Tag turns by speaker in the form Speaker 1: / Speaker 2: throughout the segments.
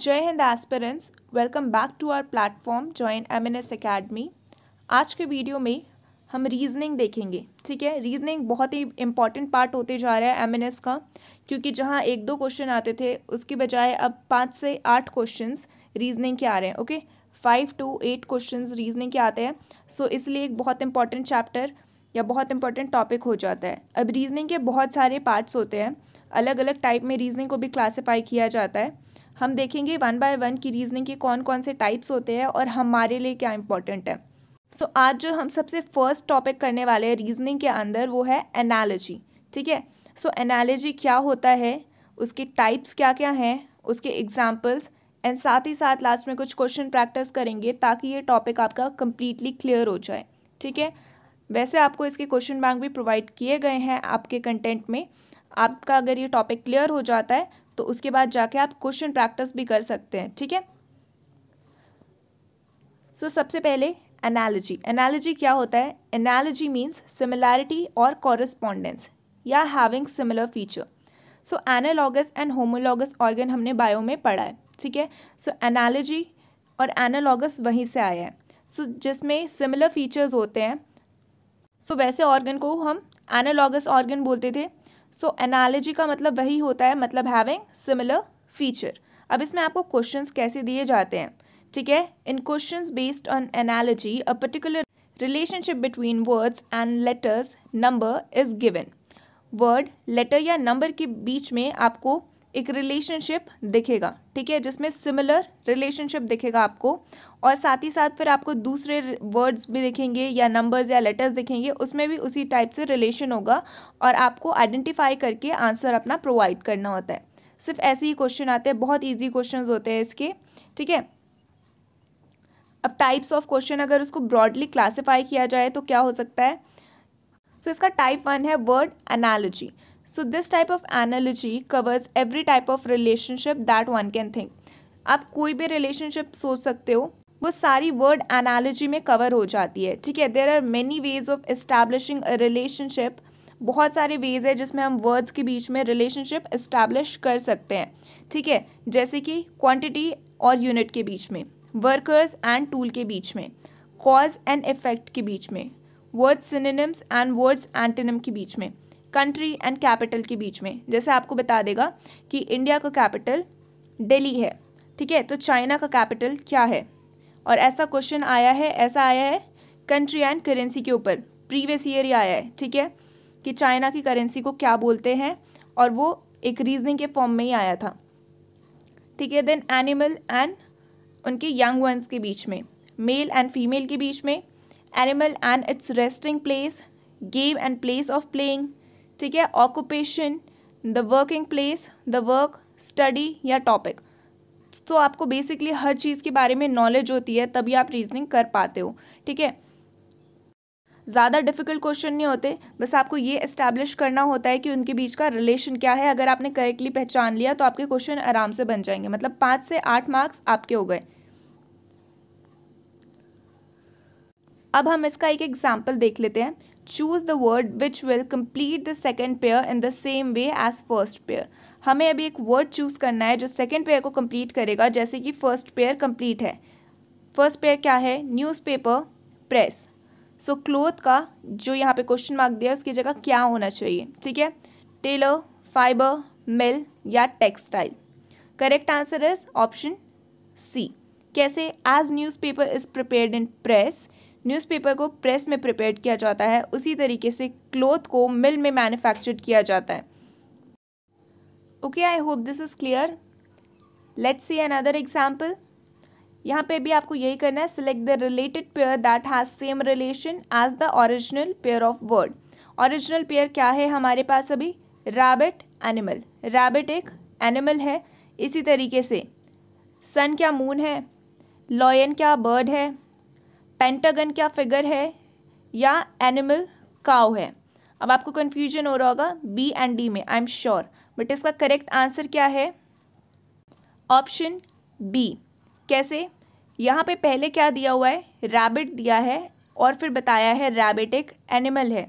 Speaker 1: जय Hind aspirants welcome back to our platform join M N S academy आज के video में हम रीजनिंग देखेंगे ठीक है रीजनिंग बहुत ही इंपॉर्टेंट पार्ट होते जा रहा है एम एन एस का क्योंकि जहाँ एक दो क्वेश्चन आते थे उसके बजाय अब पाँच से आठ क्वेश्चन रीजनिंग के आ रहे हैं okay five to eight question reasoning के आते हैं सो so, इसलिए एक बहुत इंपॉर्टेंट चैप्टर या बहुत इंपॉर्टेंट टॉपिक हो जाता है अब रीजनिंग के बहुत सारे पार्ट्स होते हैं अलग अलग टाइप में रीजनिंग को भी क्लासीफाई किया जाता है हम देखेंगे वन बाय वन की रीजनिंग के कौन कौन से टाइप्स होते हैं और हमारे लिए क्या इंपॉर्टेंट है सो so, आज जो हम सबसे फर्स्ट टॉपिक करने वाले हैं रीजनिंग के अंदर वो है एनालॉजी ठीक है सो एनालॉजी क्या होता है उसके टाइप्स क्या क्या हैं उसके एग्जाम्पल्स एंड साथ ही साथ लास्ट में कुछ क्वेश्चन प्रैक्टिस करेंगे ताकि ये टॉपिक आपका कम्प्लीटली क्लियर हो जाए ठीक है वैसे आपको इसके क्वेश्चन बैंक भी प्रोवाइड किए गए हैं आपके कंटेंट में आपका अगर ये टॉपिक क्लियर हो जाता है तो उसके बाद जाके आप क्वेश्चन प्रैक्टिस भी कर सकते हैं ठीक है सो so, सबसे पहले एनालॉजी एनालॉजी क्या होता है एनालॉजी मीन्स सिमिलैरिटी और कॉरेस्पॉन्डेंस या having similar feature so analogous and homologous organ हमने बायो में पढ़ा है ठीक है सो एनालॉजी और एनालॉगस वहीं से आया है सो so, जिसमें सिमिलर फीचर्स होते हैं सो so, वैसे ऑर्गन को हम एनालॉगस ऑर्गन बोलते थे सो एनालॉजी का मतलब वही होता है मतलब हैविंग सिमिलर फीचर अब इसमें आपको क्वेश्चन कैसे दिए जाते हैं ठीक है in question based on analogy a particular relationship between words and letters number is given word letter या नंबर के बीच में आपको एक रिलेशनशिप दिखेगा ठीक है जिसमें सिमिलर रिलेशनशिप दिखेगा आपको और साथ ही साथ फिर आपको दूसरे वर्ड्स भी दिखेंगे या नंबर्स या लेटर्स दिखेंगे उसमें भी उसी टाइप से रिलेशन होगा और आपको आइडेंटिफाई करके आंसर अपना प्रोवाइड करना होता है सिर्फ ऐसे ही क्वेश्चन आते हैं बहुत ईजी क्वेश्चन होते हैं इसके ठीक है अब टाइप्स ऑफ क्वेश्चन अगर उसको ब्रॉडली क्लासीफाई किया जाए तो क्या हो सकता है सो so, इसका टाइप वन है word analogy so this type of analogy covers every type of relationship that one can think आप कोई भी रिलेशनशिप सोच सकते हो वो सारी वर्ड एनालॉजी में कवर हो जाती है ठीक है there are many ways of establishing relationship बहुत सारे वेज है जिसमें हम वर्ड्स के बीच में रिलेशनशिप इस्टेब्लिश कर सकते हैं ठीक है जैसे कि क्वांटिटी और यूनिट के बीच में वर्कर्स एंड टूल के बीच में कॉज एंड इफेक्ट के बीच में words synonyms and words antonyms के बीच में कंट्री एंड कैपिटल के बीच में जैसे आपको बता देगा कि इंडिया का कैपिटल दिल्ली है ठीक है तो चाइना का कैपिटल क्या है और ऐसा क्वेश्चन आया है ऐसा आया है कंट्री एंड करेंसी के ऊपर प्रीवियस ईयर ही आया है ठीक है कि चाइना की करेंसी को क्या बोलते हैं और वो एक रीजनिंग के फॉर्म में ही आया था ठीक है देन एनिमल एंड उनके यंग वंस के बीच में मेल एंड फीमेल के बीच में animal and its resting place game and place of playing ठीक है occupation the working place the work study या टॉपिक तो आपको बेसिकली हर चीज़ के बारे में नॉलेज होती है तभी आप रीजनिंग कर पाते हो ठीक है ज़्यादा डिफिकल्ट क्वेश्चन नहीं होते बस आपको ये इस्टेब्लिश करना होता है कि उनके बीच का रिलेशन क्या है अगर आपने करेक्टली पहचान लिया तो आपके क्वेश्चन आराम से बन जाएंगे मतलब पाँच से आठ मार्क्स आपके हो गए अब हम इसका एक एग्जाम्पल देख लेते हैं choose the word which will complete the second pair in the same way as first pair हमें अभी एक वर्ड चूज़ करना है जो सेकेंड पेयर को कम्प्लीट करेगा जैसे कि फर्स्ट पेयर कम्प्लीट है फर्स्ट पेयर क्या है newspaper press so cloth का जो यहाँ पे क्वेश्चन मार्क दिया उसकी जगह क्या होना चाहिए ठीक है टेलर फाइबर मिल या textile correct answer is option C कैसे as newspaper is prepared in press newspaper को प्रेस में प्रिपेयर किया जाता है उसी तरीके से क्लोथ को मिल में मैन्युफैक्चर किया जाता है okay I hope this is clear let's see another example यहाँ पे भी आपको यही करना है select the related pair that has same relation as the original pair of word original pair क्या है हमारे पास अभी रैबिट एनिमल रैबिट एक एनिमल है इसी तरीके से सन क्या मून है लॉयन क्या बर्ड है पेंटागन क्या फिगर है या एनिमल काव है अब आपको कन्फ्यूजन हो रहा होगा बी एंड डी में आई एम श्योर बट इसका करेक्ट आंसर क्या है ऑप्शन बी कैसे यहाँ पे पहले क्या दिया हुआ है रैबिट दिया है और फिर बताया है रैबिट एक एनिमल है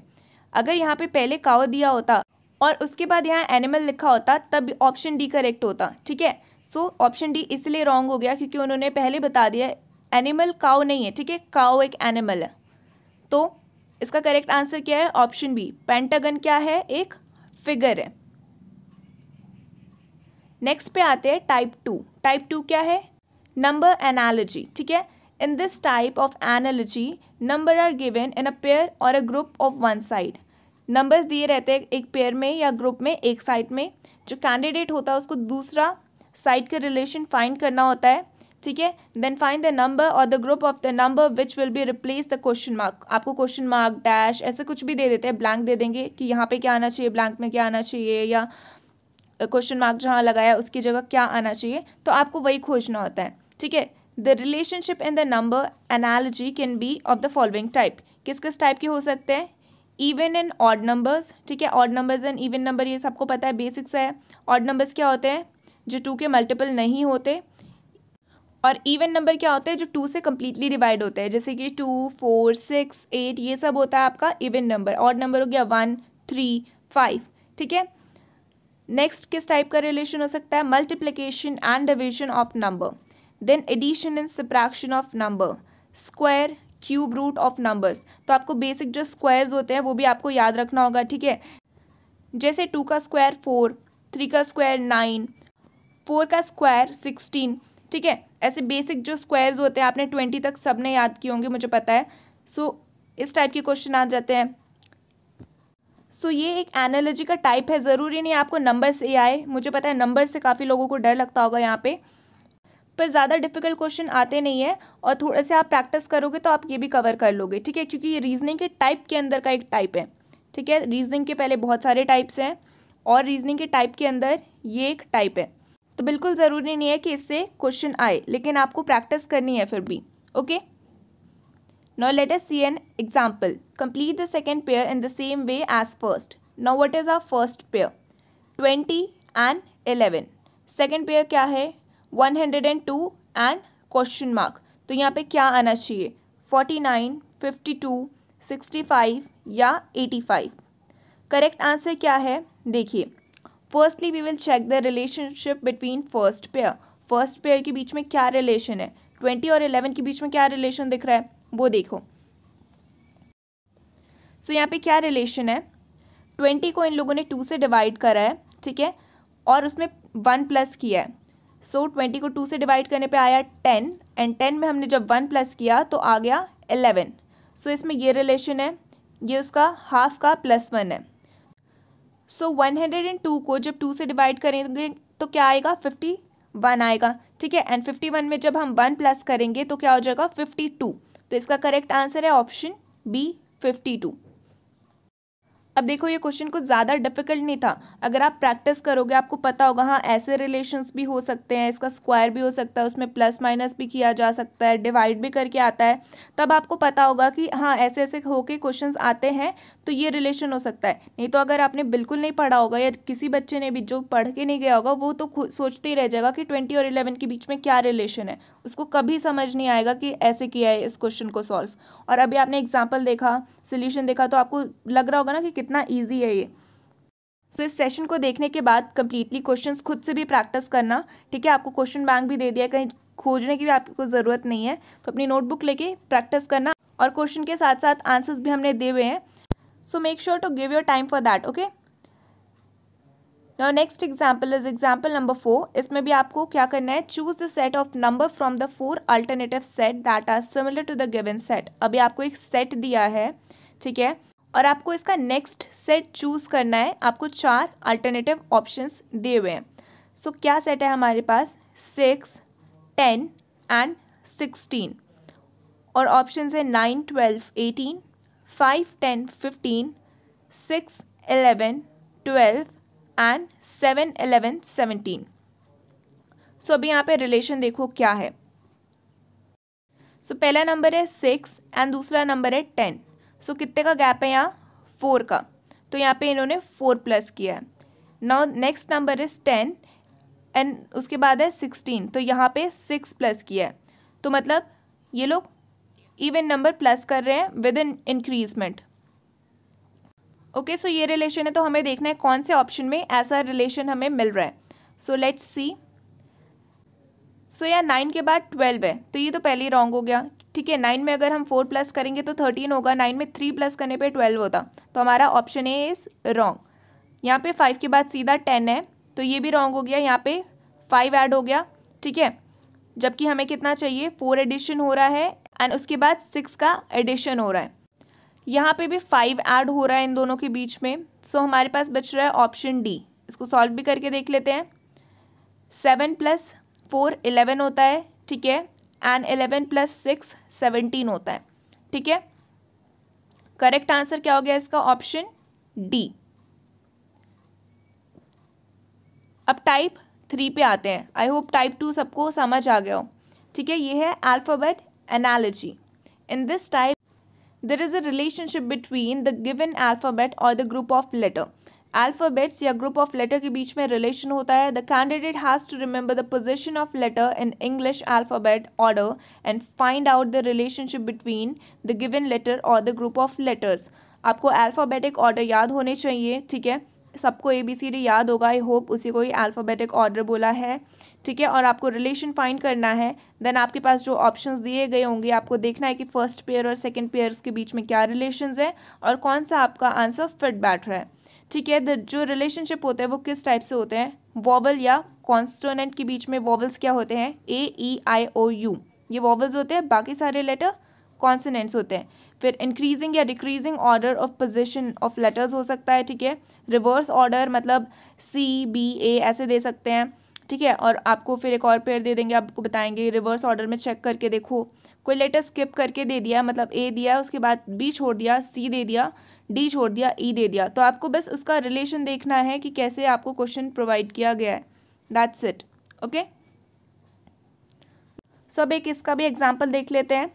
Speaker 1: अगर यहाँ पे पहले काव दिया होता और उसके बाद यहाँ एनिमल लिखा होता तब ऑप्शन डी करेक्ट होता ठीक है सो ऑप्शन डी इसलिए रॉन्ग हो गया क्योंकि उन्होंने पहले बता दिया एनिमल काउ नहीं है ठीक है काउ एक एनिमल है तो इसका करेक्ट आंसर क्या है ऑप्शन बी पेंटागन क्या है एक फिगर है नेक्स्ट पे आते हैं टाइप टू टाइप टू क्या है नंबर एनालॉजी ठीक है in this type of analogy number are given in a pair और a group of one side numbers दिए रहते हैं एक पेयर में या ग्रुप में एक साइड में जो कैंडिडेट होता है उसको दूसरा साइड का रिलेशन फाइंड करना होता है ठीक है देन फाइंड द नंबर और the group of the number which will be replace the question mark आपको क्वेश्चन मार्क डैश ऐसे कुछ भी दे देते हैं ब्लैंक दे देंगे कि यहाँ पे क्या आना चाहिए ब्लैंक में क्या आना चाहिए या क्वेश्चन मार्क जहाँ लगाया उसकी जगह क्या आना चाहिए तो आपको वही खोजना होता है ठीक है the relationship in the number analogy can be of the following type किस किस टाइप के हो सकते हैं इवन एंड ऑड नंबर्स ठीक है odd numbers and even number ये सबको पता है बेसिक्स है ऑड नंबर्स क्या होते हैं जो टू के मल्टीपल नहीं होते और इवन नंबर क्या होते हैं जो टू से कम्प्लीटली डिवाइड होते हैं जैसे कि टू फोर सिक्स एट ये सब होता है आपका इवन नंबर और नंबर हो गया वन थ्री फाइव ठीक है नेक्स्ट किस टाइप का रिलेशन हो सकता है multiplication and division of number then addition and subtraction of number square cube root of numbers तो आपको बेसिक जो स्क्वायर्स होते हैं वो भी आपको याद रखना होगा ठीक है जैसे टू का स्क्वायर फोर थ्री का स्क्वायर नाइन फोर का स्क्वायर सिक्सटीन ठीक है ऐसे बेसिक जो स्क्वायर्स होते हैं आपने ट्वेंटी तक सब ने याद किए होंगे मुझे पता है सो so, इस टाइप के क्वेश्चन आ जाते हैं सो so, ये एक एनालॉजी का टाइप है ज़रूरी नहीं आपको नंबर से आए मुझे पता है नंबर से काफ़ी लोगों को डर लगता होगा यहाँ पे पर ज़्यादा डिफिकल्ट क्वेश्चन आते नहीं है और थोड़े से आप प्रैक्टिस करोगे तो आप ये भी कवर कर लोगे ठीक है क्योंकि ये रीजनिंग के टाइप के अंदर का एक टाइप है ठीक है रीजनिंग के पहले बहुत सारे टाइप्स हैं और रीजनिंग के टाइप के अंदर ये एक टाइप है तो बिल्कुल ज़रूरी नहीं है कि इससे क्वेश्चन आए लेकिन आपको प्रैक्टिस करनी है फिर भी okay no let us see an example complete the second pair in the same way as first no what is our first pair twenty and eleven second pair क्या है one hundred and two and question mark तो यहाँ पे क्या आना चाहिए forty nine fifty two sixty five या eighty five correct answer क्या है देखिए firstly we will check the relationship between first pair first pair के बीच में क्या रिलेशन है ट्वेंटी और इलेवन के बीच में क्या रिलेशन दिख रहा है वो देखो सो so, यहाँ पे क्या रिलेशन है ट्वेंटी को इन लोगों ने टू से डिवाइड करा है ठीक है और उसमें वन प्लस किया है सो so, ट्वेंटी को टू से डिवाइड करने पे आया टेन एंड टेन में हमने जब वन प्लस किया तो आ गया एलेवन सो so, इसमें ये रिलेशन है ये उसका हाफ का प्लस वन है so one hundred and two को जब टू से डिवाइड करेंगे तो क्या आएगा फिफ्टी वन आएगा ठीक है एंड फिफ्टी वन में जब हम वन प्लस करेंगे तो क्या हो जाएगा फिफ्टी टू तो इसका करेक्ट आंसर है ऑप्शन बी फिफ्टी टू अब देखो ये क्वेश्चन कुछ ज़्यादा डिफिकल्ट नहीं था अगर आप प्रैक्टिस करोगे आपको पता होगा हाँ ऐसे रिलेशंस भी हो सकते हैं इसका स्क्वायर भी हो सकता है उसमें प्लस माइनस भी किया जा सकता है डिवाइड भी करके आता है तब आपको पता होगा कि हाँ ऐसे ऐसे होके क्वेश्चंस आते हैं तो ये रिलेशन हो सकता है नहीं तो अगर आपने बिल्कुल नहीं पढ़ा होगा या किसी बच्चे ने भी जो पढ़ के नहीं गया होगा वो तो सोचते ही रह जाएगा कि ट्वेंटी और इलेवन के बीच में क्या रिलेशन है उसको कभी समझ नहीं आएगा कि ऐसे किया है इस क्वेश्चन को सॉल्व और अभी आपने एग्जाम्पल देखा सोल्यूशन देखा तो आपको लग रहा होगा ना कि कितना ईजी है ये सो so, इस सेशन को देखने के बाद कम्प्लीटली क्वेश्चन खुद से भी प्रैक्टिस करना ठीक है आपको क्वेश्चन बैंक भी दे दिया कहीं खोजने की भी आपको ज़रूरत नहीं है तो अपनी नोटबुक लेके प्रैक्टिस करना और क्वेश्चन के साथ साथ आंसर्स भी हमने दिए हुए हैं so make sure to give your time for that okay now next example is example number four इसमें भी आपको क्या करना है choose the set of number from the four alternative set that are similar to the given set अभी आपको एक set दिया है ठीक है और आपको इसका नेक्स्ट सेट चूज़ करना है आपको चार अल्टरनेटिव ऑप्शंस दिए हुए हैं सो क्या सेट है हमारे पास सिक्स टेन एंड सिक्सटीन और ऑप्शन है nine twelve eighteen five ten fifteen six eleven twelve and seven eleven seventeen so अभी यहाँ पे रिलेशन देखो क्या है सो so, पहला नंबर है सिक्स एंड दूसरा नंबर है टेन सो कितने का गैप है यहाँ फोर का तो यहाँ पे इन्होंने फोर प्लस किया है now next number is ten and उसके बाद है सिक्सटीन तो यहाँ पे सिक्स प्लस किया है तो मतलब ये लोग इवन नंबर प्लस कर रहे हैं with in increasement okay so ये रिलेशन है तो हमें देखना है कौन से ऑप्शन में ऐसा रिलेशन हमें मिल रहा है सो लेट्स सी सो यहाँ नाइन के बाद ट्वेल्व है तो ये तो पहले ही रॉन्ग हो गया ठीक है नाइन में अगर हम फोर प्लस करेंगे तो थर्टीन होगा नाइन में थ्री प्लस करने पे ट्वेल्व होता तो हमारा ऑप्शन ए इज़ रॉन्ग यहाँ पे फाइव के बाद सीधा टेन है तो ये भी रॉन्ग हो गया यहाँ पे फाइव ऐड हो गया ठीक है जबकि हमें कितना चाहिए फोर एडिशन हो रहा है एंड उसके बाद सिक्स का एडिशन हो रहा है यहाँ पे भी फाइव ऐड हो रहा है इन दोनों के बीच में सो so, हमारे पास बच रहा है ऑप्शन डी इसको सॉल्व भी करके देख लेते हैं सेवन प्लस फोर इलेवन होता है ठीक है and eleven plus six seventeen होता है ठीक है करेक्ट आंसर क्या हो गया इसका ऑप्शन डी अब टाइप थ्री पे आते हैं आई होप टाइप टू सबको समझ आ गया हो ठीक है ये है alphabet analogy in this type there is a relationship between the given alphabet और the group of letter alphabets या ग्रुप ऑफ लेटर के बीच में रिलेशन होता है the candidate has to remember the position of letter in English alphabet order and find out the relationship between the given letter और the group of letters आपको alphabetic order याद होने चाहिए ठीक है सबको ए बी सी डी याद होगा आई होप उसी को ही अल्फ़ाबेटिक ऑर्डर बोला है ठीक है और आपको रिलेशन फाइंड करना है देन आपके पास जो ऑप्शंस दिए गए होंगे आपको देखना है कि फर्स्ट पेयर और सेकंड पेयर्स के बीच में क्या रिलेशंस है और कौन सा आपका आंसर फिट बैठ रहा है ठीक है जो रिलेशनशिप होते हैं वो किस टाइप से होते हैं वॉबल या कॉन्सटोनेंट के बीच में वॉबल्स क्या होते हैं ए ई आई ओ यू ये वॉबल्स होते हैं बाकी सारे लेटर कॉन्सनेंट्स होते हैं फिर इंक्रीजिंग या decreasing order of position of letters हो सकता है ठीक है रिवर्स ऑर्डर मतलब सी बी ए ऐसे दे सकते हैं ठीक है और आपको फिर एक और पेयर दे देंगे आपको बताएंगे रिवर्स ऑर्डर में चेक करके देखो कोई लेटर स्किप करके दे दिया मतलब ए दिया उसके बाद बी छोड़ दिया सी दे दिया डी छोड़ दिया ई e दे दिया तो आपको बस उसका रिलेशन देखना है कि कैसे आपको क्वेश्चन प्रोवाइड किया गया है दैट्स इट ओके सो अब एक इसका भी एग्जाम्पल देख लेते हैं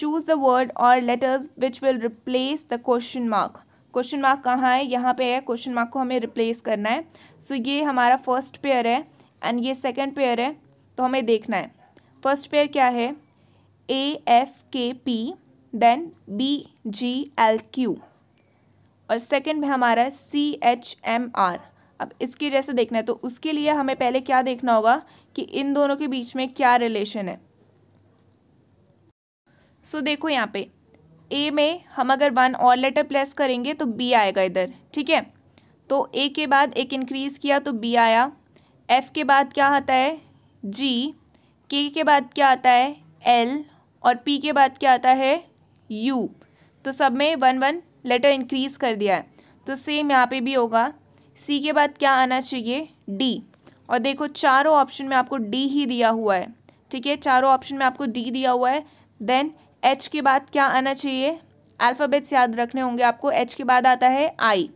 Speaker 1: चूज़ द वर्ड और letters which will replace the question mark question mark कहाँ है यहाँ पे है क्वेश्चन मार्क को हमें रिप्लेस करना है सो so, ये हमारा फर्स्ट पेयर है एंड ये सेकंड पेयर है तो हमें देखना है फर्स्ट पेयर क्या है A F K P then B G L Q और सेकंड में हमारा सी एच एम आर अब इसके जैसे देखना है तो उसके लिए हमें पहले क्या देखना होगा कि इन दोनों के बीच में क्या रिलेशन है सो so, देखो यहाँ पे ए में हम अगर वन और लेटर प्लेस करेंगे तो बी आएगा इधर ठीक है तो ए के बाद एक इंक्रीज़ किया तो बी आया एफ़ के बाद क्या आता है जी के के बाद क्या आता है एल और पी के बाद क्या आता है यू तो सब में वन वन लेटर इंक्रीज़ कर दिया है तो सेम यहाँ पे भी होगा सी के बाद क्या आना चाहिए डी और देखो चारों ऑप्शन में आपको डी ही दिया हुआ है ठीक है चारों ऑप्शन में आपको डी दिया हुआ है देन एच के बाद क्या आना चाहिए अल्फ़ाबेट्स याद रखने होंगे आपको एच के बाद आता है आई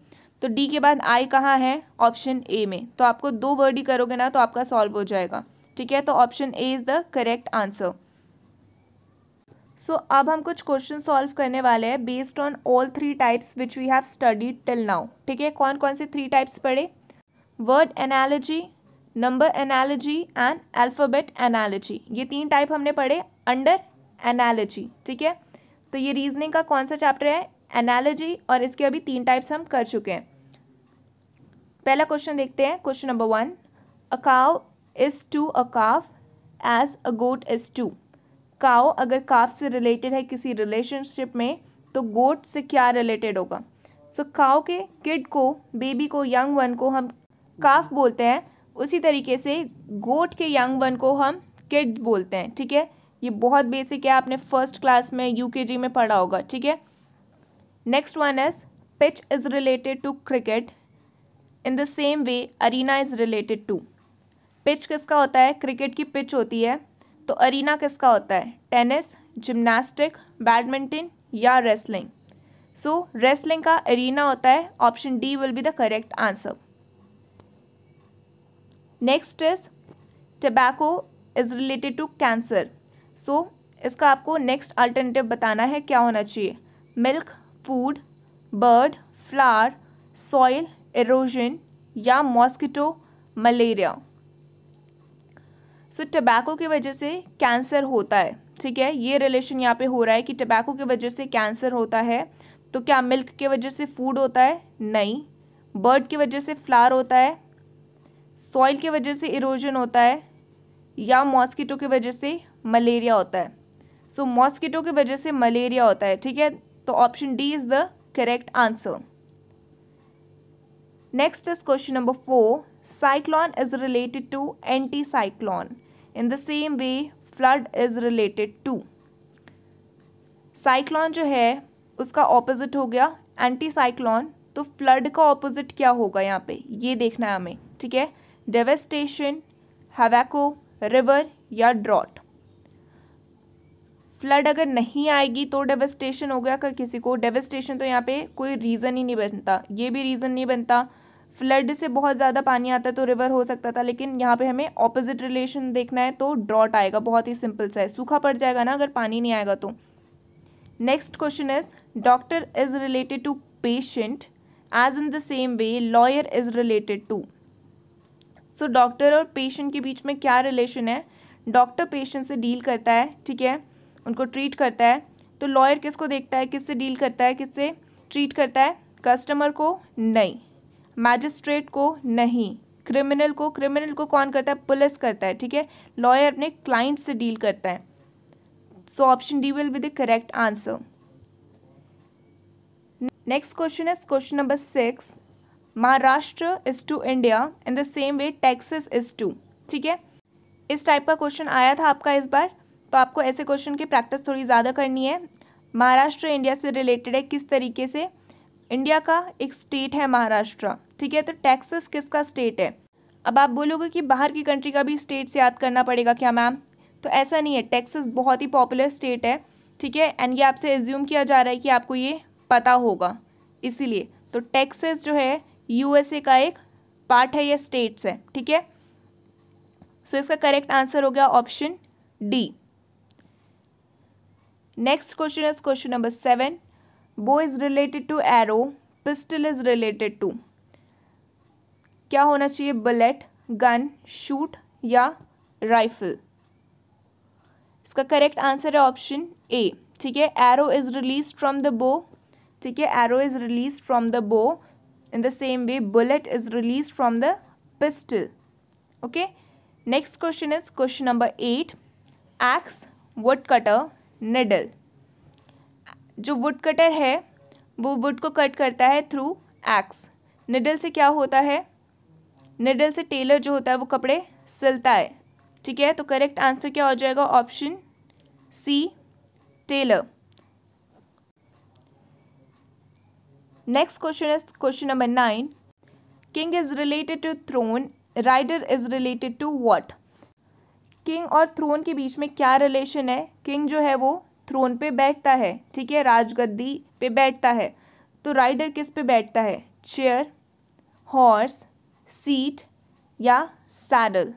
Speaker 1: तो डी के बाद आई कहाँ है ऑप्शन ए में तो आपको दो वर्ड ही करोगे ना तो आपका सॉल्व हो जाएगा ठीक है तो option A is the correct answer so so, अब हम कुछ क्वेश्चन सॉल्व करने वाले हैं based on all three types which we have studied till now ठीक है कौन कौन से थ्री टाइप्स पढ़े word analogy number analogy and alphabet analogy ये तीन टाइप हमने पढ़े अंडर एनालॉजी ठीक है
Speaker 2: तो ये रीजनिंग
Speaker 1: का कौन सा चैप्टर है एनालॉजी और इसके अभी तीन टाइप्स हम कर चुके हैं पहला क्वेश्चन देखते हैं question number one a cow is to a cow as a goat is to cow अगर काफ से रिलेटेड है किसी रिलेशनशिप में तो गोट से क्या रिलेटेड होगा सो so, काओ के किड को बेबी को यंग वन को हम काफ बोलते हैं उसी तरीके से गोट के यंग वन को हम किड बोलते हैं ठीक है ये बहुत बेसिक है आपने फर्स्ट क्लास में यूकेजी में पढ़ा होगा ठीक है next one is pitch is related to cricket in the same way arena is related to pitch किसका होता है क्रिकेट की पिच होती है तो अरीना किसका होता है टेनिस जिम्नास्टिक बैडमिंटन या रेसलिंग सो रेसलिंग का अरीना होता है option D will be the correct answer next is tobacco is related to cancer so इसका आपको नेक्स्ट अल्टरनेटिव बताना है क्या होना चाहिए milk food bird flower soil erosion या mosquito malaria so so, tobacco की वजह से कैंसर होता है ठीक है ये रिलेशन यहाँ पे हो रहा है कि टबैको की वजह से कैंसर होता है तो क्या मिल्क की वजह से फूड होता है नहीं बर्ड की वजह से फ्लार होता है सॉइल की वजह से इरोजन होता है या मॉस्किटो की वजह से मलेरिया होता है सो so, मॉस्किटो की वजह से मलेरिया होता है ठीक है तो option D is the correct answer next is question number four Cyclone is related to anticyclone. In the same way, flood is related to. cyclone jo hai uska opposite ho gaya anticyclone to flood ka opposite kya hoga yahan pe ye dekhna hai hame theek hai devastation devastation river ya drought flood अगर नहीं आएगी तो devastation हो गया का किसी को devastation तो यहाँ पे कोई रीज़न ही नहीं बनता ये भी रीज़न नहीं बनता फ्लड से बहुत ज़्यादा पानी आता है तो रिवर हो सकता था लेकिन यहाँ पे हमें ऑपोजिट रिलेशन देखना है तो ड्रॉट आएगा बहुत ही सिंपल सा है सूखा पड़ जाएगा ना अगर पानी नहीं आएगा तो next question is doctor is related to patient as in the same way lawyer is related to so doctor और पेशेंट के बीच में क्या रिलेशन है डॉक्टर पेशेंट से डील करता है ठीक है उनको ट्रीट करता है तो लॉयर किसको देखता है किससे डील करता है किससे ट्रीट करता है कस्टमर को नहीं मैजिस्ट्रेट को नहीं क्रिमिनल को क्रिमिनल को कौन करता है पुलिस करता है ठीक है लॉयर अपने क्लाइंट से डील करता है so option D will be the correct answer next question is question number six Maharashtra is to India in the same way taxes is to ठीक है इस टाइप का क्वेश्चन आया था आपका इस बार तो आपको ऐसे क्वेश्चन की प्रैक्टिस थोड़ी ज़्यादा करनी है महाराष्ट्र इंडिया से रिलेटेड है किस तरीके से इंडिया का एक स्टेट है महाराष्ट्र ठीक है तो टेक्सस किसका स्टेट है अब आप बोलोगे कि बाहर की कंट्री का भी स्टेट से याद करना पड़ेगा क्या मैम तो ऐसा नहीं है टेक्सस बहुत ही पॉपुलर स्टेट है ठीक है एंड ये आपसे एज्यूम किया जा रहा है कि आपको ये पता होगा इसीलिए तो टेक्सस जो है यूएसए का एक पार्ट है या स्टेट्स है ठीक है सो इसका करेक्ट आंसर हो गया option D next question is question number seven bow is related to arrow pistol is related to क्या होना चाहिए बुलेट गन शूट या राइफल इसका करेक्ट आंसर है ऑप्शन ए ठीक है arrow is release from the bow ठीक है arrow is release from the bow in the same way bullet is release from the pistol okay next question is question number eight axe would cutter needle जो wood cutter है वो would को cut करता है through x needle से क्या होता है निडल से टेलर जो होता है वो कपड़े सिलता है ठीक है तो करेक्ट आंसर क्या हो जाएगा option C tailor next question is question number nine king is related to throne rider is related to what king और थ्रोन के बीच में क्या रिलेशन है किंग जो है वो थ्रोन पे बैठता है ठीक है राजगद्दी पे बैठता है तो राइडर किस पे बैठता है चेयर हॉर्स सीट या सैडल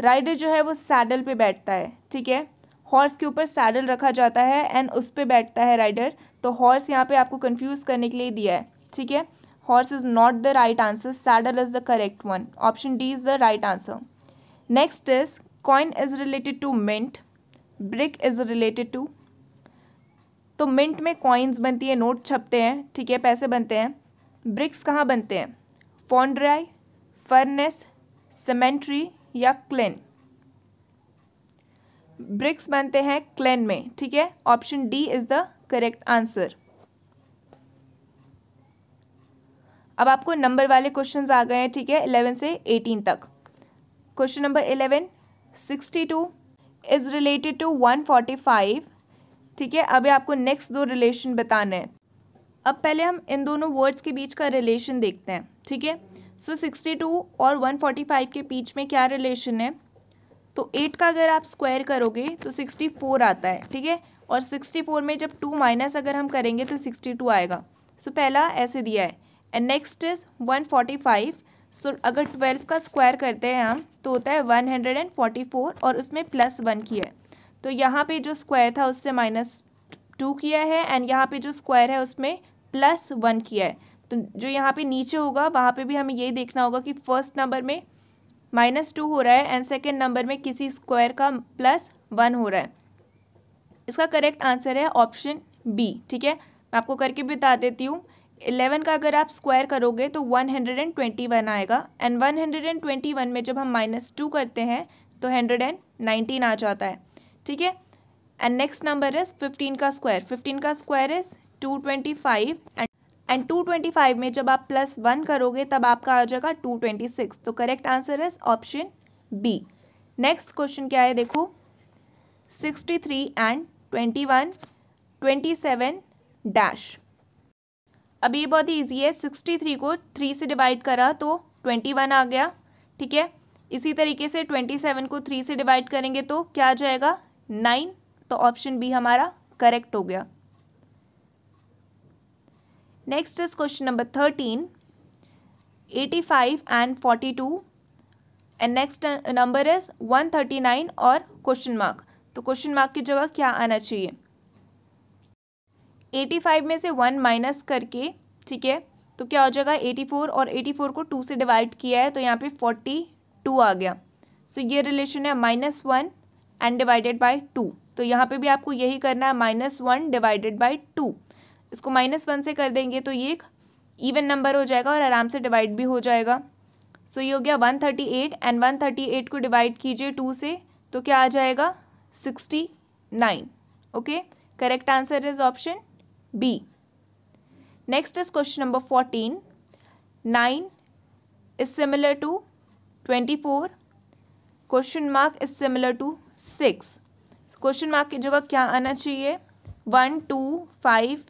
Speaker 1: राइडर जो है वो सैडल पे बैठता है ठीक है हॉर्स के ऊपर सैडल रखा जाता है एंड उस पर बैठता है राइडर तो हॉर्स यहाँ पे आपको कंफ्यूज करने के लिए दिया है ठीक है horse is not the right answer saddle is the correct one option D is the right answer next is coin is related to mint brick is related to तो मिंट में कॉइन्स बनती है नोट छपते हैं ठीक है पैसे बनते हैं ब्रिक्स कहाँ बनते हैं फॉन्ड्राई फर्नेस सेमेंट्री या क्लेन ब्रिक्स बनते हैं क्लेन में ठीक है option D is the correct answer अब आपको नंबर वाले क्वेश्चन आ गए हैं ठीक है इलेवन से एटीन तक question number eleven sixty two is related to one forty five ठीक है अभी आपको नेक्स्ट दो रिलेशन बताने हैं अब पहले हम इन दोनों वर्ड्स के बीच का रिलेशन देखते हैं ठीक है सो सिक्सटी टू और वन फोर्टी फाइव के बीच में क्या रिलेशन है तो एट का अगर आप स्क्वायर करोगे तो सिक्सटी फोर आता है ठीक है और सिक्सटी फोर में जब टू माइनस अगर हम करेंगे तो सिक्सटी टू आएगा सो so, पहला ऐसे दिया है and next is one forty five so अगर ट्वेल्व का स्क्वायर करते हैं हम तो होता है one hundred and forty four और उसमें प्लस वन किया है तो यहाँ पे जो स्क्वायर था उससे माइनस टू किया है एंड यहाँ पे जो स्क्वायर है उसमें प्लस वन किया है तो जो यहाँ पे नीचे होगा वहाँ पे भी हमें यही देखना होगा कि फर्स्ट नंबर में माइनस टू हो रहा है एंड सेकेंड नंबर में किसी स्क्वायर का प्लस वन हो रहा है इसका करेक्ट आंसर है ऑप्शन बी ठीक है मैं आपको करके बता देती हूँ इलेवन का अगर आप स्क्वायर करोगे तो one hundred and twenty one आएगा and one hundred and twenty one में जब हम माइनस टू करते हैं तो हंड्रेड एंड नाइनटीन आ जाता है ठीक है and next number is fifteen का स्क्वायर फिफ्टीन का square is two twenty five and and two twenty five में जब आप प्लस वन करोगे तब आपका आ जाएगा टू ट्वेंटी सिक्स तो करेक्ट आंसर है ऑप्शन बी नेक्स्ट क्वेश्चन क्या है देखो sixty three and twenty one twenty seven dash अब ये बहुत ही ईजी है सिक्सटी थ्री को थ्री से डिवाइड करा तो ट्वेंटी वन आ गया ठीक है इसी तरीके से ट्वेंटी सेवन को थ्री से डिवाइड करेंगे तो क्या आ जाएगा नाइन तो ऑप्शन बी हमारा करेक्ट हो गया next is question number thirteen eighty five and forty two and next number is one thirty nine और क्वेश्चन मार्क तो क्वेश्चन मार्क की जगह क्या आना चाहिए एटी फाइव में से वन माइनस करके ठीक है तो क्या हो जाएगा एटी फोर और एटी फोर को टू से डिवाइड किया है तो यहाँ पे फोर्टी टू आ गया सो so, ये रिलेशन है minus one and divided by two तो यहाँ पे भी आपको यही करना है minus one divided by two इसको माइनस वन से कर देंगे तो ये एक ईवन नंबर हो जाएगा और आराम से डिवाइड भी हो जाएगा सो so, ये हो गया one thirty eight and one thirty eight को डिवाइड कीजिए टू से तो क्या आ जाएगा sixty nine okay correct answer is option B next is question number fourteen nine is similar to twenty four question mark is similar to six question mark की जगह क्या आना चाहिए वन टू फाइव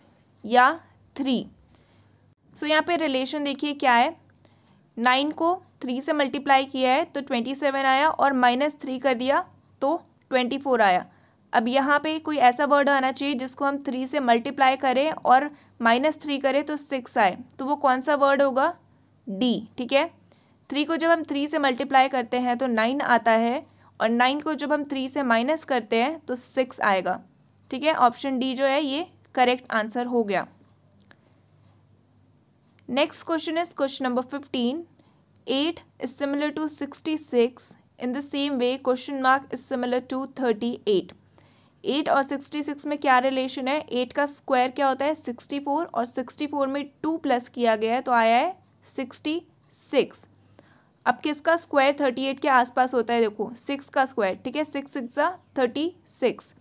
Speaker 1: या थ्री सो so, यहाँ पे relation देखिए क्या है नाइन को थ्री से मल्टीप्लाई किया है तो ट्वेंटी सेवन आया और माइनस थ्री कर दिया तो ट्वेंटी फोर आया अब यहाँ पे कोई ऐसा वर्ड आना चाहिए जिसको हम थ्री से मल्टीप्लाई करें और माइनस थ्री करें तो सिक्स आए तो वो कौन सा वर्ड होगा डी ठीक है थ्री को जब हम थ्री से मल्टीप्लाई करते हैं तो नाइन आता है और नाइन को जब हम थ्री से माइनस करते हैं तो सिक्स आएगा ठीक है ऑप्शन डी जो है ये करेक्ट आंसर हो गया next question is question number fifteen eight is similar to sixty six in the same way question mark is similar to thirty eight eight और सिक्सटी सिक्स में क्या रिलेशन है eight का स्क्वायर क्या होता है सिक्सटी फोर और sixty four में टू प्लस किया गया है तो आया है सिक्सटी सिक्स अब किसका स्क्वायर थर्टी एट के आसपास होता है देखो सिक्स का स्क्वायर ठीक है सिक्स सिक्स थर्टी सिक्स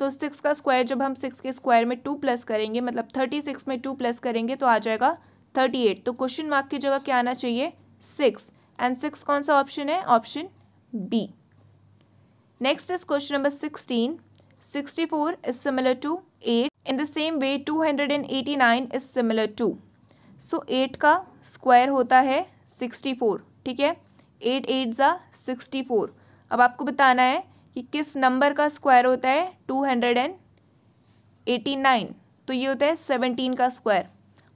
Speaker 1: तो सिक्स का स्क्वायर जब हम सिक्स के स्क्वायर में टू प्लस करेंगे मतलब थर्टी सिक्स में टू प्लस करेंगे तो आ जाएगा थर्टी एट तो क्वेश्चन मार्क की जगह क्या आना चाहिए सिक्स एंड सिक्स कौन सा ऑप्शन है option B next is question number sixteen sixty four is similar to eight in the same way two hundred and eighty nine is similar to so eight का square होता है sixty four ठीक है eight eight ज़ा sixty four अब आपको बताना है कि किस नंबर का स्क्वायर होता है two hundred and eighty nine तो ये होता है सेवनटीन का स्क्वायर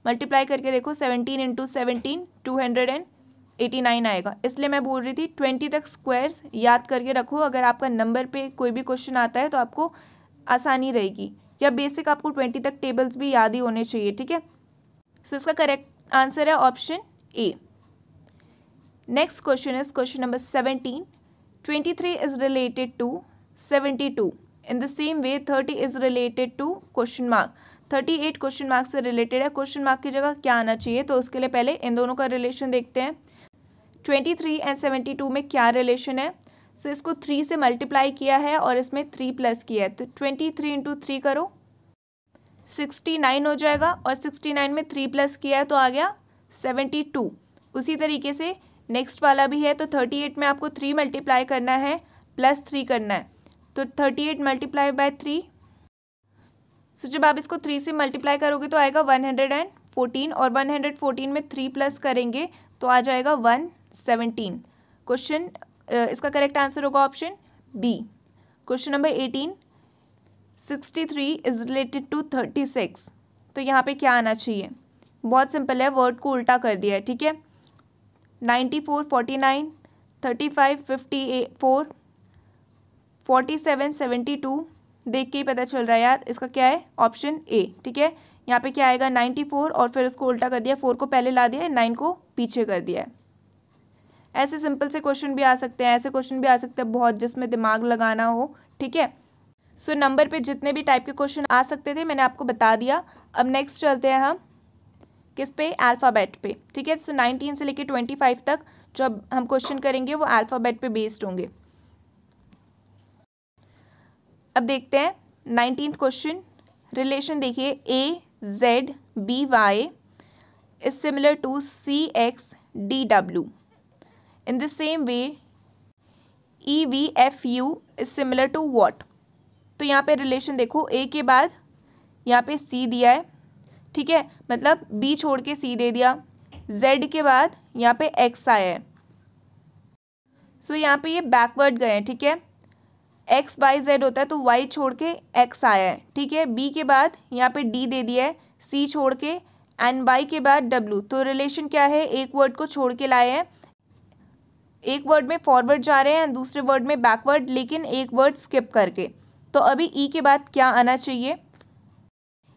Speaker 1: मल्टीप्लाई करके देखो seventeen into seventeen two hundred and eighty nine आएगा इसलिए मैं बोल रही थी ट्वेंटी तक स्क्वायर्स याद करके रखो अगर आपका नंबर पे कोई भी क्वेश्चन आता है तो आपको आसानी रहेगी या बेसिक आपको ट्वेंटी तक टेबल्स भी याद ही होने चाहिए ठीक है सो इसका करेक्ट आंसर है option A next question is question number seventeen 23 is related to 72 in the same way 30 is related to question mark 38 question mark से रिलेटेड है क्वेश्चन मार्क की जगह क्या आना चाहिए तो उसके लिए पहले इन दोनों का रिलेशन देखते हैं 23 एंड 72 में क्या रिलेशन है सो so, इसको थ्री से मल्टीप्लाई किया है और इसमें थ्री प्लस किया है तो ट्वेंटी थ्री इंटू थ्री करो सिक्सटी नाइन हो जाएगा और सिक्सटी नाइन में थ्री प्लस किया है तो आ गया सेवेंटी टू उसी तरीके से नेक्स्ट वाला भी है तो थर्टी एट में आपको थ्री मल्टीप्लाई करना है प्लस थ्री करना है तो thirty eight multiply by three so जब आप इसको थ्री से मल्टीप्लाई करोगे तो आएगा वन हंड्रेड एंड फोर्टीन और वन हंड्रेड फोर्टीन में थ्री प्लस करेंगे तो आ जाएगा वन सेवनटीन क्वेश्चन इसका करेक्ट आंसर होगा option B question number eighteen sixty three is related to thirty six तो यहाँ पे क्या आना चाहिए बहुत सिंपल है वर्ड को उल्टा कर दिया है ठीक है ninety four forty nine thirty five fifty A four forty seven seventy two देख के ही पता चल रहा है यार इसका क्या है ऑप्शन ए ठीक है यहाँ पे क्या आएगा नाइन्टी फोर और फिर उसको उल्टा कर दिया फोर को पहले ला दिया नाइन को पीछे कर दिया है ऐसे सिंपल से क्वेश्चन भी आ सकते हैं ऐसे क्वेश्चन भी आ सकते हैं बहुत जिसमें दिमाग लगाना हो ठीक है सो नंबर पे जितने भी टाइप के क्वेश्चन आ सकते थे मैंने आपको बता दिया अब नेक्स्ट चलते हैं हम किस पे अल्फ़ाबेट पे ठीक है सो तो नाइनटीन से लेकर ट्वेंटी फाइव तक जो हम क्वेश्चन करेंगे वो अल्फ़ाबेट पे बेस्ड होंगे अब देखते हैं नाइनटीन क्वेश्चन रिलेशन देखिए A Z B Y is similar to C X D W in the same way E V F U is similar to what तो यहाँ पे रिलेशन देखो ए के बाद यहाँ पे सी दिया है ठीक है मतलब बी छोड़ के सी दे दिया जेड के बाद यहाँ पे एक्स आया है सो so, यहाँ पे ये बैकवर्ड गए हैं ठीक है एक्स बाई जेड होता है तो वाई छोड़ के एक्स आया है ठीक है बी के बाद यहाँ पे डी दे दिया है सी छोड़ के एंड बाई के बाद डब्ल्यू तो रिलेशन क्या है एक वर्ड को छोड़ के लाए हैं एक वर्ड में फॉरवर्ड जा रहे हैं दूसरे वर्ड में बैकवर्ड लेकिन एक वर्ड स्किप करके तो अभी ई e के बाद क्या आना चाहिए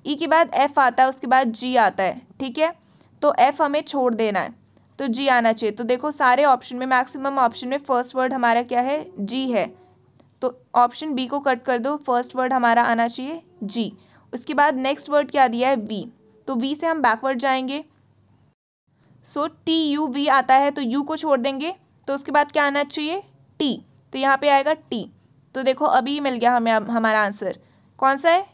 Speaker 1: ई e के बाद एफ आता है उसके बाद जी आता है ठीक है तो एफ हमें छोड़ देना है तो जी आना चाहिए तो देखो सारे ऑप्शन में मैक्सिमम ऑप्शन में फर्स्ट वर्ड हमारा क्या है जी है तो ऑप्शन बी को कट कर दो फर्स्ट वर्ड हमारा आना चाहिए जी उसके बाद नेक्स्ट वर्ड क्या दिया है वी तो वी से हम बैकवर्ड जाएंगे सो टी यू वी आता है तो यू को छोड़ देंगे तो उसके बाद क्या आना चाहिए टी तो यहाँ पे आएगा टी तो देखो अभी मिल गया हमें हमारा आंसर कौन सा है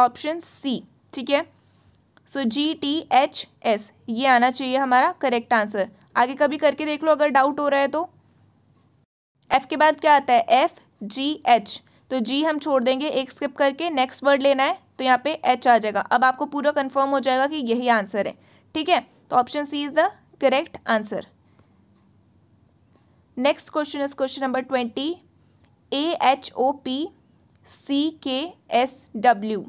Speaker 1: ऑप्शन सी ठीक है so G T H S ये आना चाहिए हमारा करेक्ट आंसर आगे कभी करके देख लो अगर डाउट हो रहा है तो एफ के बाद क्या आता है एफ जी एच तो जी हम छोड़ देंगे एक स्किप करके नेक्स्ट वर्ड लेना है तो यहाँ पे एच आ जाएगा अब आपको पूरा कंफर्म हो जाएगा कि यही आंसर है ठीक है तो option C is the correct answer next question is question number twenty A H O P C K S W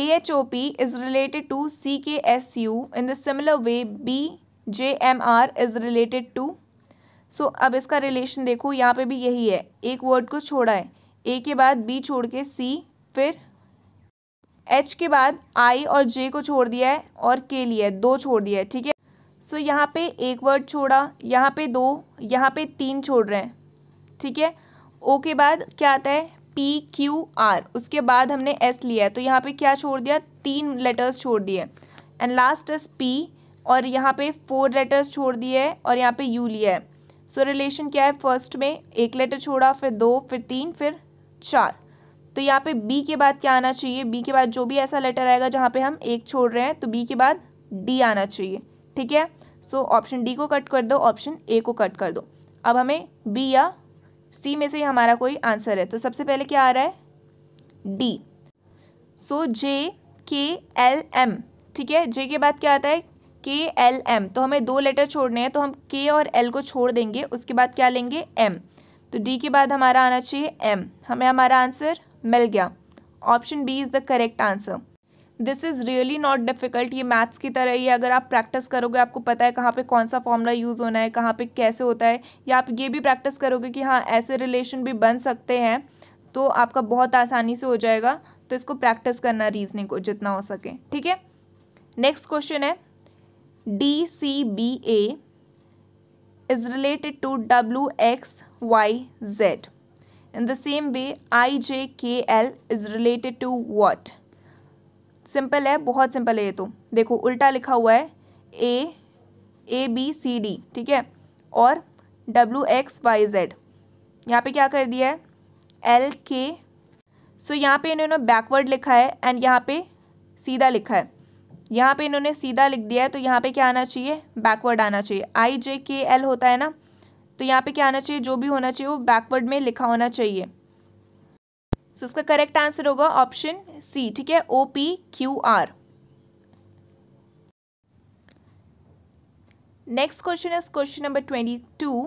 Speaker 1: AHOP is related to CKSU. In the similar way, BJMR is related to. So so, अब इसका relation देखो यहाँ पे भी यही है एक word को छोड़ा है ए के बाद बी छोड़ के सी फिर एच के बाद आई और जे को छोड़ दिया है और के लिए दो छोड़ दिया है ठीक है सो यहाँ पे एक वर्ड छोड़ा यहाँ पे दो यहाँ पे तीन छोड़ रहे हैं ठीक है ओ के बाद क्या आता है पी क्यू आर उसके बाद हमने एस लिया है तो यहाँ पे क्या छोड़ दिया तीन लेटर्स छोड़ दिए एंड लास्ट एस पी और यहाँ पे फोर लेटर्स छोड़ दिए है और यहाँ पे यू लिया है सो so, रिलेशन क्या है फर्स्ट में एक लेटर छोड़ा फिर दो फिर तीन फिर चार तो यहाँ पे बी के बाद क्या आना चाहिए बी के बाद जो भी ऐसा लेटर आएगा जहाँ पे हम एक छोड़ रहे हैं तो बी के बाद डी आना चाहिए ठीक है सो ऑप्शन डी को कट कर दो ऑप्शन ए को कट कर दो अब हमें बी या सी में से ही हमारा कोई आंसर है तो सबसे पहले क्या आ रहा है डी सो जे के एल एम ठीक है जे के बाद क्या आता है के एल एम तो हमें दो लेटर छोड़ने हैं तो हम के और एल को छोड़ देंगे उसके बाद क्या लेंगे एम तो डी के बाद हमारा आना चाहिए एम हमें हमारा आंसर मिल गया option B is the correct answer this is really not difficult ये मैथ्स की तरह ही अगर आप प्रैक्टिस करोगे आपको पता है कहाँ पे कौन सा फॉर्मूला यूज़ होना है कहाँ पे कैसे होता है या आप ये भी प्रैक्टिस करोगे कि हाँ ऐसे रिलेशन भी बन सकते हैं तो आपका बहुत आसानी से हो जाएगा तो इसको प्रैक्टिस करना रीजनिंग को जितना हो सके ठीक है नेक्स्ट क्वेश्चन है D C B A is related to W X Y Z in the same way I J K L is related to what simple है बहुत सिंपल है ये तो देखो उल्टा लिखा हुआ है ए ए बी सी डी ठीक है और डब्ल्यू एक्स वाई जेड यहाँ पे क्या कर दिया है एल के सो यहाँ पे इन्होंने बैकवर्ड लिखा है एंड यहाँ पे सीधा लिखा है यहाँ पे इन्होंने सीधा लिख दिया है तो यहाँ पे क्या आना चाहिए बैकवर्ड आना चाहिए आई जे के एल होता है ना तो यहाँ पे क्या आना चाहिए जो भी होना चाहिए वो बैकवर्ड में लिखा होना चाहिए सो so, इसका करेक्ट आंसर होगा ऑप्शन सी ठीक है O P Q R next question is question number twenty two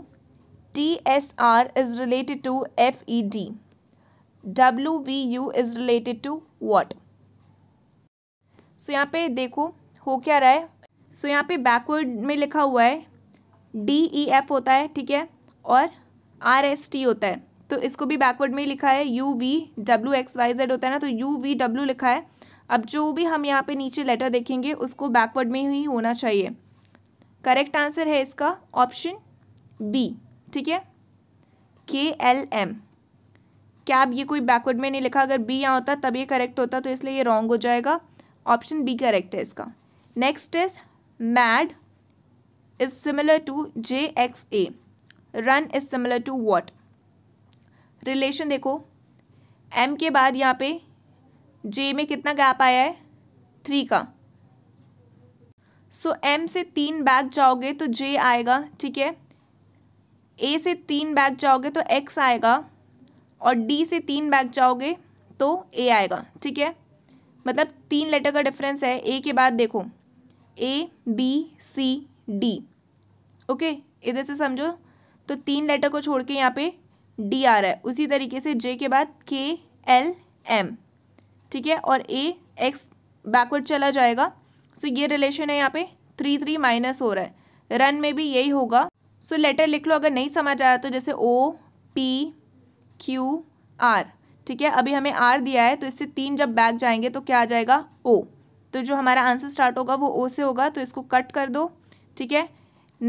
Speaker 1: T S R is related to F E D W V U is related to what so यहाँ पे देखो हो क्या रहा है सो so, यहाँ पे बैकवर्ड में लिखा हुआ है डी ई एफ होता है ठीक है और आर एस टी होता है तो इसको भी बैकवर्ड में ही लिखा है U V W X Y Z होता है ना तो यू वी डब्ल्यू लिखा है अब जो भी हम यहाँ पे नीचे लेटर देखेंगे उसको बैकवर्ड में ही होना चाहिए करेक्ट आंसर है इसका ऑप्शन बी ठीक है के एल एम कैब ये कोई बैकवर्ड में नहीं लिखा अगर बी यहाँ होता तब ये करेक्ट होता तो इसलिए ये रॉन्ग हो जाएगा ऑप्शन बी करेक्ट है इसका next is mad is similar to J X A run is similar to what relation देखो एम के बाद यहाँ पे जे में कितना गैप आया है थ्री का सो so, एम से तीन बैक जाओगे तो जे आएगा ठीक है ए से तीन बैक जाओगे तो एक्स आएगा और डी से तीन बैक जाओगे तो ए आएगा ठीक है मतलब तीन लेटर का डिफरेंस है ए के बाद देखो A B C D okay इधर से समझो तो तीन लेटर को छोड़ के यहाँ पे डी आर है उसी तरीके से जे के बाद के एल एम ठीक है और ए एक्स बैकवर्ड चला जाएगा सो ये रिलेशन है यहाँ पे थ्री थ्री माइनस हो रहा है रन में भी यही होगा सो लेटर लिख लो अगर नहीं समझ आया तो जैसे ओ पी क्यू आर ठीक है अभी हमें आर दिया है तो इससे तीन जब बैक जाएंगे तो क्या आ जाएगा ओ तो जो हमारा आंसर स्टार्ट होगा वो ओ से होगा तो इसको कट कर दो ठीक है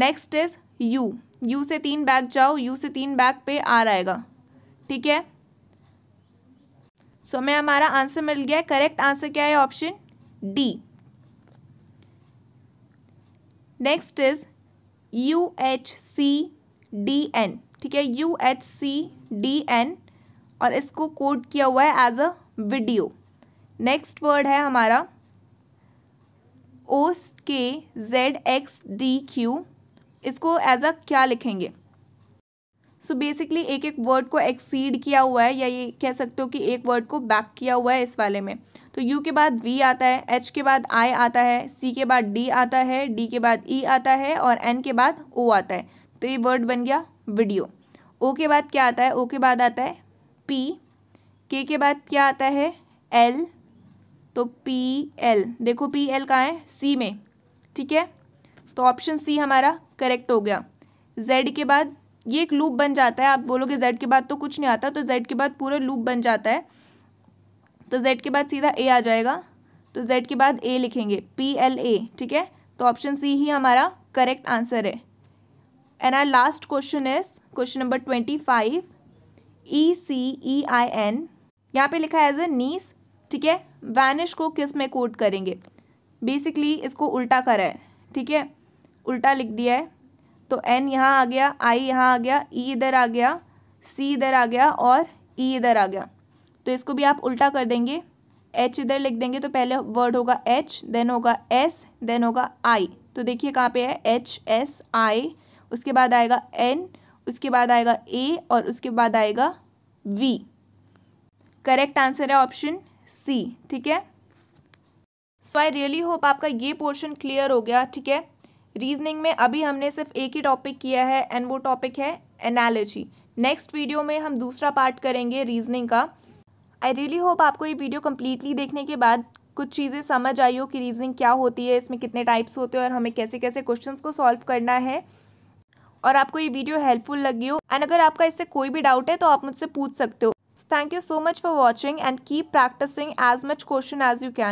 Speaker 1: नेक्स्ट इज यू यू से तीन बैक जाओ यू से तीन बैक पे आर आएगा ठीक है सो so, हमें हमारा आंसर मिल गया करेक्ट आंसर क्या है option D next is U H C D N ठीक है U H C D N और इसको कोड किया हुआ है as a video next word है हमारा O K Z X D Q इसको एज अ क्या लिखेंगे सो so बेसिकली एक एक वर्ड को एक्सीड किया हुआ है या ये कह सकते हो कि एक वर्ड को बैक किया हुआ है इस वाले में तो यू के बाद वी आता है एच के बाद आई आता है सी के बाद डी आता है डी के बाद ई e आता है और एन के बाद ओ आता है तो ये वर्ड बन गया वीडियो ओ के बाद क्या आता है ओ के बाद आता है पी के के बाद क्या आता है एल तो पी एल देखो पी एल कहाँ है सी में ठीक है तो ऑप्शन सी हमारा करेक्ट हो गया जेड के बाद ये एक लूप बन जाता है आप बोलोगे जेड के बाद तो कुछ नहीं आता तो जेड के बाद पूरा लूप बन जाता है तो जेड के बाद सीधा ए आ जाएगा तो जेड के बाद ए लिखेंगे पी एल ए ठीक है तो ऑप्शन सी ही हमारा करेक्ट आंसर है and our last question is question number twenty five E C E I N यहाँ पे लिखा है एज ए नीस ठीक है वैनिश को किस में कोट करेंगे बेसिकली इसको उल्टा करा है ठीक है उल्टा लिख दिया है तो एन यहाँ आ गया आई यहाँ आ गया ई e इधर आ गया सी इधर आ गया और ई e इधर आ गया तो इसको भी आप उल्टा कर देंगे एच इधर लिख देंगे तो पहले वर्ड होगा एच देन होगा एस देन होगा आई तो देखिए कहाँ पे है एच एस आई उसके बाद आएगा एन उसके बाद आएगा ए और उसके बाद आएगा वी करेक्ट आंसर है ऑप्शन सी ठीक है सो आई रियली होप आपका ये पोर्शन क्लियर हो गया ठीक है रीजनिंग में अभी हमने सिर्फ एक ही टॉपिक किया है एंड वो टॉपिक है एनालॉजी नेक्स्ट वीडियो में हम दूसरा पार्ट करेंगे रीजनिंग का आई रियली होप आपको ये वीडियो कम्प्लीटली देखने के बाद कुछ चीज़ें समझ आई हो कि रीजनिंग क्या होती है इसमें कितने टाइप्स होते हैं और हमें कैसे कैसे क्वेश्चंस को सॉल्व करना है और आपको ये वीडियो हेल्पफुल लगी हो एंड अगर आपका इससे कोई भी डाउट है तो आप मुझसे पूछ सकते हो thank you so much for watching and keep practicing as much question as you can